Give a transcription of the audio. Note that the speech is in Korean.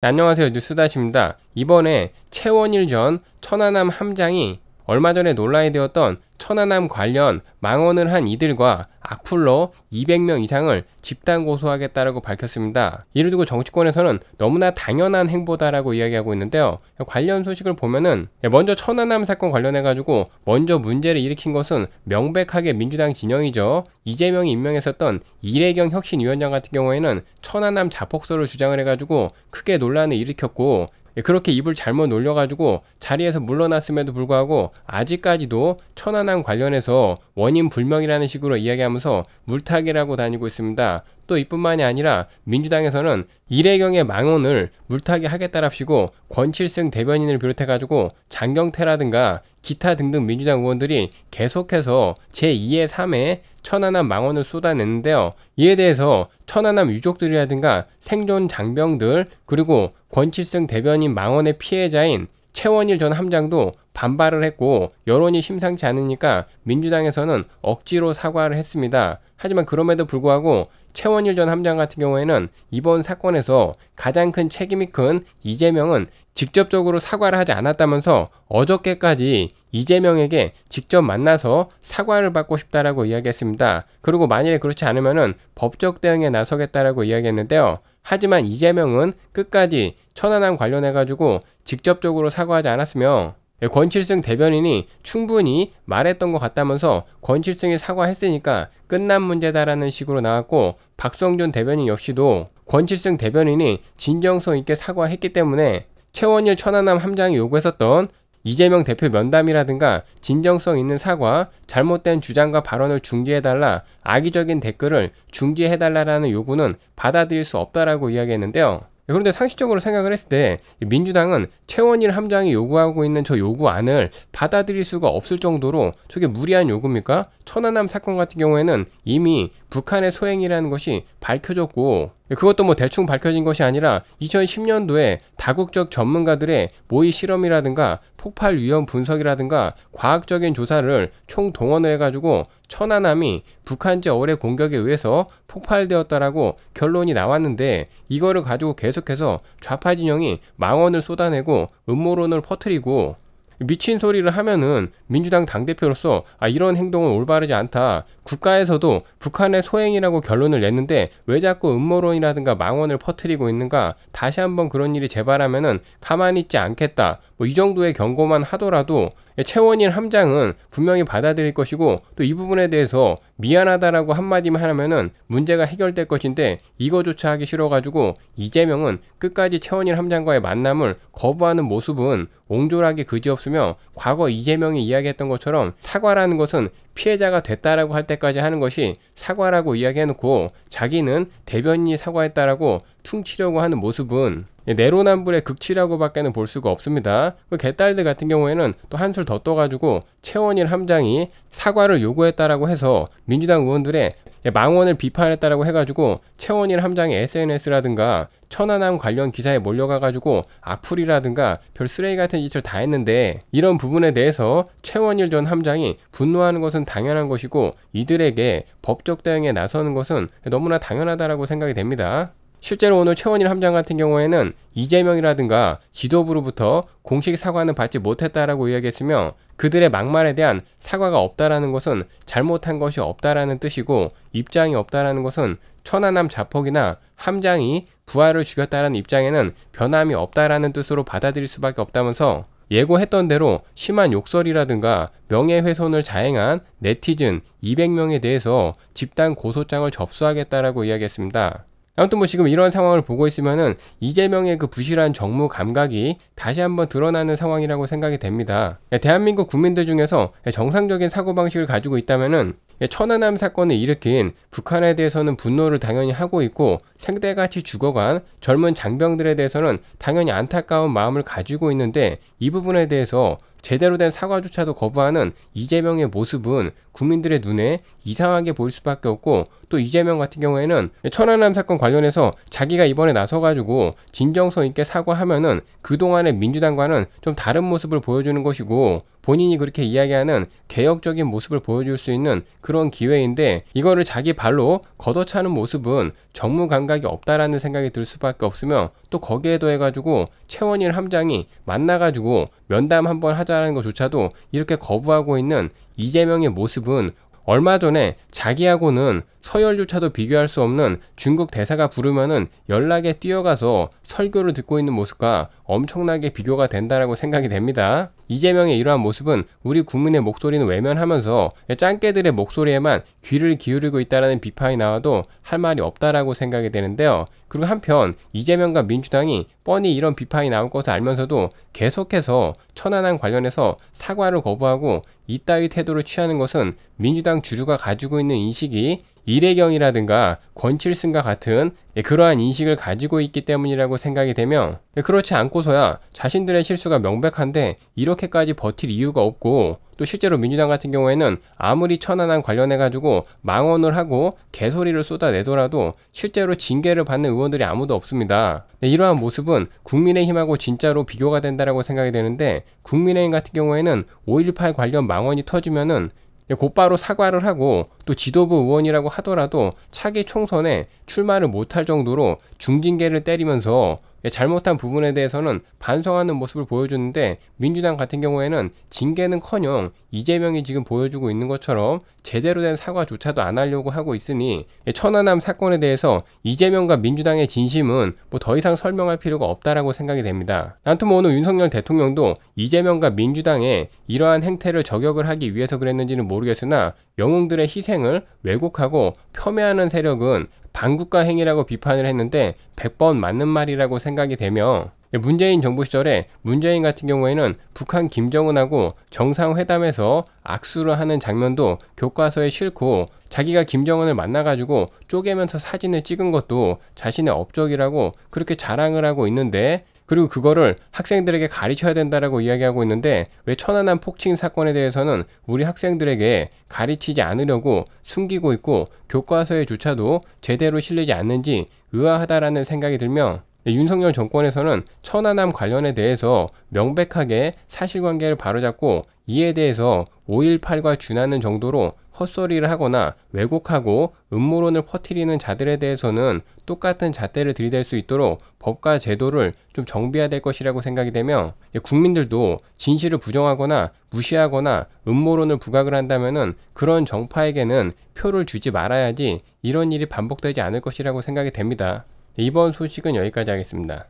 네, 안녕하세요 뉴스다시입니다. 이번에 채원일전 천안함 함장이 얼마 전에 논란이 되었던 천안함 관련 망언을 한 이들과 악플로 200명 이상을 집단 고소하겠다라고 밝혔습니다. 이를 두고 정치권에서는 너무나 당연한 행보다라고 이야기하고 있는데요. 관련 소식을 보면은 먼저 천안함 사건 관련해 가지고 먼저 문제를 일으킨 것은 명백하게 민주당 진영이죠. 이재명이 임명했었던 이래경 혁신위원장 같은 경우에는 천안함 자폭설을 주장을 해 가지고 크게 논란을 일으켰고 예, 그렇게 입을 잘못 놀려가지고 자리에서 물러났음에도 불구하고 아직까지도 천안함 관련해서 원인 불명이라는 식으로 이야기하면서 물타기라고 다니고 있습니다. 또 이뿐만이 아니라 민주당에서는 이래경의 망언을 물타기 하겠다랍시고 권칠승 대변인을 비롯해가지고 장경태라든가 기타 등등 민주당 의원들이 계속해서 제2의 3의 천안함 망언을 쏟아냈는데요. 이에 대해서 천안함 유족들이라든가 생존 장병들 그리고 권칠승 대변인 망언의 피해자인 최원일 전 함장도 반발을 했고 여론이 심상치 않으니까 민주당에서는 억지로 사과를 했습니다. 하지만 그럼에도 불구하고 최원일 전 함장 같은 경우에는 이번 사건에서 가장 큰 책임이 큰 이재명은 직접적으로 사과를 하지 않았다면서 어저께까지 이재명에게 직접 만나서 사과를 받고 싶다라고 이야기했습니다. 그리고 만일에 그렇지 않으면 법적 대응에 나서겠다라고 이야기했는데요. 하지만 이재명은 끝까지 천안함 관련해가지고 직접적으로 사과하지 않았으며 예, 권칠승 대변인이 충분히 말했던 것 같다면서 권칠승이 사과했으니까 끝난 문제다라는 식으로 나왔고 박성준 대변인 역시도 권칠승 대변인이 진정성 있게 사과했기 때문에 최원일 천안함 함장이 요구했었던 이재명 대표 면담이라든가 진정성 있는 사과, 잘못된 주장과 발언을 중지해달라, 악의적인 댓글을 중지해달라라는 요구는 받아들일 수 없다라고 이야기했는데요. 예, 그런데 상식적으로 생각을 했을 때 민주당은 최원일 함장이 요구하고 있는 저 요구안을 받아들일 수가 없을 정도로 저게 무리한 요구입니까? 천안함 사건 같은 경우에는 이미 북한의 소행이라는 것이 밝혀졌고 그것도 뭐 대충 밝혀진 것이 아니라 2010년도에 다국적 전문가들의 모의 실험이라든가 폭발 위험 분석이라든가 과학적인 조사를 총 동원을 해가지고 천안함이 북한제 어뢰 공격에 의해서 폭발되었다라고 결론이 나왔는데 이거를 가지고 계속해서 좌파 진영이 망언을 쏟아내고 음모론을 퍼뜨리고 미친 소리를 하면은 민주당 당대표로서 아, 이런 행동은 올바르지 않다. 국가에서도 북한의 소행이라고 결론을 냈는데 왜 자꾸 음모론이라든가 망언을 퍼뜨리고 있는가? 다시 한번 그런 일이 재발하면은 가만히 있지 않겠다. 뭐 이 정도의 경고만 하더라도 채원인 함장은 분명히 받아들일 것이고 또 이 부분에 대해서 미안하다라고 한마디만 하면은 문제가 해결될 것인데 이거조차 하기 싫어가지고 이재명은 끝까지 채원인 함장과의 만남을 거부하는 모습은 옹졸하게 그지없으며 과거 이재명이 이야기했던 것처럼 사과라는 것은 피해자가 됐다라고 할 때까지 하는 것이 사과라고 이야기해놓고 자기는 대변인이 사과했다라고 퉁치려고 하는 모습은 내로남불의 극치라고밖에는 볼 수가 없습니다. 그 개딸들 같은 경우에는 또 한술 더 떠가지고 채원일 함장이 사과를 요구했다라고 해서 민주당 의원들의 예, 망원을 비판했다라고 해가지고 채원일 함장의 SNS라든가 천안함 관련 기사에 몰려가가지고 악플이라든가 별 쓰레기 같은 짓을 다 했는데 이런 부분에 대해서 최원일 전 함장이 분노하는 것은 당연한 것이고 이들에게 법적 대응에 나서는 것은 너무나 당연하다라고 생각이 됩니다. 실제로 오늘 최원일 함장 같은 경우에는 이재명이라든가 지도부로부터 공식 사과는 받지 못했다라고 이야기했으며 그들의 막말에 대한 사과가 없다라는 것은 잘못한 것이 없다라는 뜻이고 입장이 없다라는 것은 천안함 자폭이나 함장이 부하를 죽였다라는 입장에는 변함이 없다라는 뜻으로 받아들일 수밖에 없다면서 예고했던 대로 심한 욕설이라든가 명예훼손을 자행한 네티즌 200명에 대해서 집단 고소장을 접수하겠다라고 이야기했습니다. 아무튼 뭐 지금 이런 상황을 보고 있으면은 이재명의 그 부실한 정무 감각이 다시 한번 드러나는 상황이라고 생각이 됩니다. 예, 대한민국 국민들 중에서 정상적인 사고방식을 가지고 있다면은 예, 천안함 사건을 일으킨 북한에 대해서는 분노를 당연히 하고 있고 생대같이 죽어간 젊은 장병들에 대해서는 당연히 안타까운 마음을 가지고 있는데 이 부분에 대해서 제대로 된 사과조차도 거부하는 이재명의 모습은 국민들의 눈에 이상하게 보일 수밖에 없고 또 이재명 같은 경우에는 천안함 사건 관련해서 자기가 이번에 나서가지고 진정성 있게 사과하면은 그동안의 민주당과는 좀 다른 모습을 보여주는 것이고 본인이 그렇게 이야기하는 개혁적인 모습을 보여줄 수 있는 그런 기회인데 이거를 자기 발로 걷어차는 모습은 정무 감각이 없다라는 생각이 들 수밖에 없으며 또 거기에 더해가지고 채원일 함장이 만나가지고 면담 한번 하자는 것조차도 이렇게 거부하고 있는 이재명의 모습은 얼마 전에 자기하고는 서열조차도 비교할 수 없는 중국 대사가 부르면은 연락에 뛰어가서 설교를 듣고 있는 모습과 엄청나게 비교가 된다라고 생각이 됩니다. 이재명의 이러한 모습은 우리 국민의 목소리는 외면하면서 짱깨들의 목소리에만 귀를 기울이고 있다는 비판이 나와도 할 말이 없다라고 생각이 되는데요. 그리고 한편 이재명과 민주당이 뻔히 이런 비판이 나올 것을 알면서도 계속해서 천안안 관련해서 사과를 거부하고 이따위 태도를 취하는 것은 민주당 주류가 가지고 있는 인식이 일회경이라든가 권칠승과 같은 예, 그러한 인식을 가지고 있기 때문이라고 생각이 되며 예, 그렇지 않고서야 자신들의 실수가 명백한데 이렇게까지 버틸 이유가 없고 또 실제로 민주당 같은 경우에는 아무리 천안안 관련해가지고 망언을 하고 개소리를 쏟아내더라도 실제로 징계를 받는 의원들이 아무도 없습니다. 네, 이러한 모습은 국민의힘하고 진짜로 비교가 된다라고 생각이 되는데 국민의힘 같은 경우에는 5.18 관련 망언이 터지면은 예, 곧바로 사과를 하고 또 지도부 의원이라고 하더라도 차기 총선에 출마를 못할 정도로 중징계를 때리면서 예, 잘못한 부분에 대해서는 반성하는 모습을 보여주는데 민주당 같은 경우에는 징계는커녕 이재명이 지금 보여주고 있는 것처럼 제대로 된 사과조차도 안 하려고 하고 있으니 예, 천안함 사건에 대해서 이재명과 민주당의 진심은 뭐 더 이상 설명할 필요가 없다라고 생각이 됩니다. 난투모 뭐 오늘 윤석열 대통령도 이재명과 민주당의 이러한 행태를 저격을 하기 위해서 그랬는지는 모르겠으나 영웅들의 희생을 왜곡하고 폄훼하는 세력은 반국가 행위라고 비판을 했는데 100번 맞는 말이라고 생각이 되며 문재인 정부 시절에 문재인 같은 경우에는 북한 김정은하고 정상회담에서 악수를 하는 장면도 교과서에 실고 자기가 김정은을 만나가지고 쪼개면서 사진을 찍은 것도 자신의 업적이라고 그렇게 자랑을 하고 있는데 그리고 그거를 학생들에게 가르쳐야 된다라고 이야기하고 있는데 왜 천안함 폭칭 사건에 대해서는 우리 학생들에게 가르치지 않으려고 숨기고 있고 교과서에조차도 제대로 실리지 않는지 의아하다라는 생각이 들며 네, 윤석열 정권에서는 천안함 관련에 대해서 명백하게 사실관계를 바로잡고 이에 대해서 5.18과 준하는 정도로 헛소리를 하거나 왜곡하고 음모론을 퍼뜨리는 자들에 대해서는 똑같은 잣대를 들이댈 수 있도록 법과 제도를 좀 정비해야 될 것이라고 생각이 되며 예, 국민들도 진실을 부정하거나 무시하거나 음모론을 부각을 한다면은 그런 정파에게는 표를 주지 말아야지 이런 일이 반복되지 않을 것이라고 생각이 됩니다. 이번 소식은 여기까지 하겠습니다.